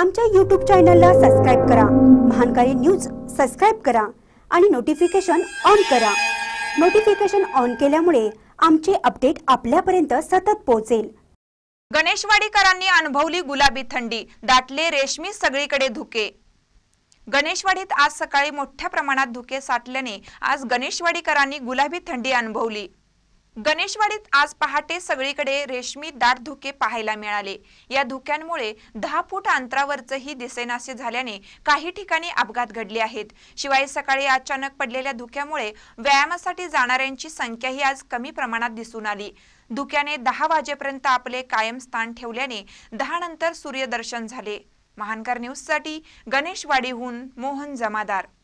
आमच्या यूट्यूब चॅनलला सबस्क्राईब करा महानकारी न्यूज सबस्क्राईब करा आणि नोटिफिकेशन ऑन करा नोटिफिकेशन ऑन केल्यामुळे आमचे अपडेट आपल्यापर्यंत सतत पोहोचेल गणेशवाडीकरांनी अनुभवली गुलाबी थंडी दाटले रेशमी सगळीकडे धुके गणेशवाडीत आज सकाळी मोठ्या प्रमाणात धुके साठल्याने आज गणेशवाडीकरांनी गुलाबी थंडी अनुभवली गणेशवाडीत आज पहाटे सगळीकडे रेशमी दाट धुके पाहायला मिळाले या धुक्यांमुळे दहा फूट अंतरावरचंही दिसेनासे झाल्याने काही ठिकाणी अपघात घडले आहेत शिवाय सकाळी अचानक पडलेल्या धुक्यामुळे व्यायामासाठी जाणाऱ्यांची संख्याही आज कमी प्रमाणात दिसून आली धुक्याने दहा वाजेपर्यंत आपले कायम स्थान ठेवल्याने दहा नंतर सूर्यदर्शन झाले महानकर न्यूजसाठी गणेशवाडीहून मोहन जमादार